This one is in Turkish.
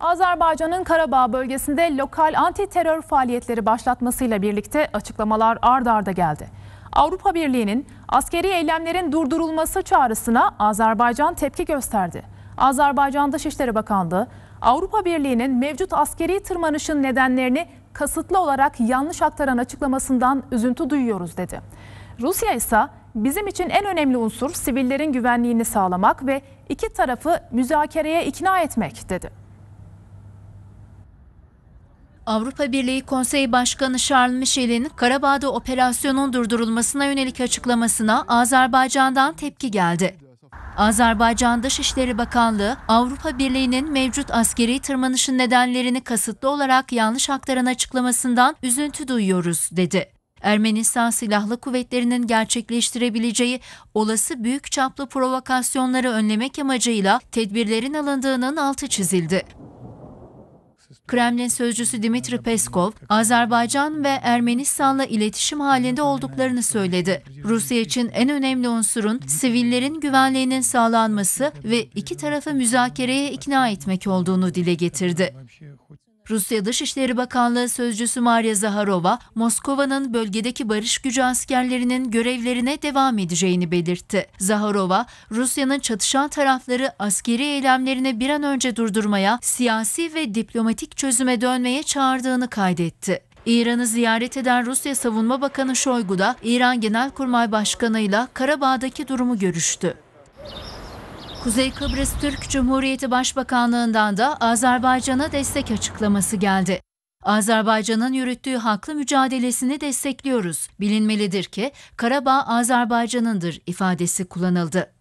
Azerbaycan'ın Karabağ bölgesinde lokal anti terör faaliyetleri başlatmasıyla birlikte açıklamalar ard arda geldi. Avrupa Birliği'nin askeri eylemlerin durdurulması çağrısına Azerbaycan tepki gösterdi. Azerbaycan Dışişleri Bakanlığı, Avrupa Birliği'nin mevcut askeri tırmanışın nedenlerini kasıtlı olarak yanlış aktaran açıklamasından üzüntü duyuyoruz dedi. Rusya ise bizim için en önemli unsur sivillerin güvenliğini sağlamak ve iki tarafı müzakereye ikna etmek dedi. Avrupa Birliği Konsey Başkanı Charles Michel'in Karabağ'da operasyonun durdurulmasına yönelik açıklamasına Azerbaycan'dan tepki geldi. Azerbaycan Dışişleri Bakanlığı, Avrupa Birliği'nin mevcut askeri tırmanışın nedenlerini kasıtlı olarak yanlış aktaran açıklamasından üzüntü duyuyoruz, dedi. Ermenistan Silahlı Kuvvetleri'nin gerçekleştirebileceği olası büyük çaplı provokasyonları önlemek amacıyla tedbirlerin alındığının altı çizildi. Kremlin sözcüsü Dimitri Peskov, Azerbaycan ve Ermenistan'la iletişim halinde olduklarını söyledi. Rusya için en önemli unsurun sivillerin güvenliğinin sağlanması ve iki tarafı müzakereye ikna etmek olduğunu dile getirdi. Rusya Dışişleri Bakanlığı Sözcüsü Maria Zaharova, Moskova'nın bölgedeki barış gücü askerlerinin görevlerine devam edeceğini belirtti. Zaharova, Rusya'nın çatışan tarafları askeri eylemlerini bir an önce durdurmaya, siyasi ve diplomatik çözüme dönmeye çağırdığını kaydetti. İran'ı ziyaret eden Rusya Savunma Bakanı Şoygu da İran Genelkurmay Başkanı ile Karabağ'daki durumu görüştü. Kuzey Kıbrıs Türk Cumhuriyeti Başbakanlığından da Azerbaycan'a destek açıklaması geldi. Azerbaycan'ın yürüttüğü haklı mücadelesini destekliyoruz. Bilinmelidir ki Karabağ Azerbaycan'ındır ifadesi kullanıldı.